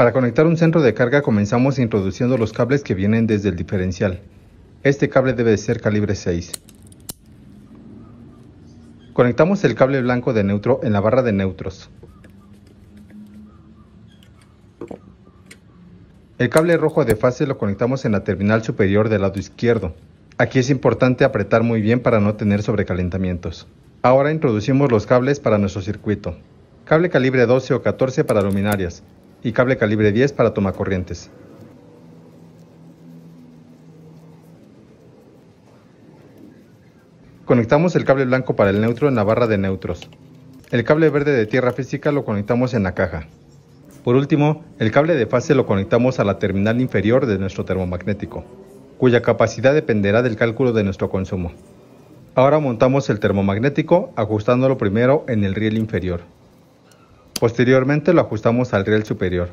Para conectar un centro de carga comenzamos introduciendo los cables que vienen desde el diferencial. Este cable debe ser calibre 6. Conectamos el cable blanco de neutro en la barra de neutros. El cable rojo de fase lo conectamos en la terminal superior del lado izquierdo. Aquí es importante apretar muy bien para no tener sobrecalentamientos. Ahora introducimos los cables para nuestro circuito. Cable calibre 12 o 14 para luminarias, y cable calibre 10 para corrientes. Conectamos el cable blanco para el neutro en la barra de neutros. El cable verde de tierra física lo conectamos en la caja. Por último, el cable de fase lo conectamos a la terminal inferior de nuestro termomagnético, cuya capacidad dependerá del cálculo de nuestro consumo. Ahora montamos el termomagnético ajustándolo primero en el riel inferior. Posteriormente lo ajustamos al riel superior.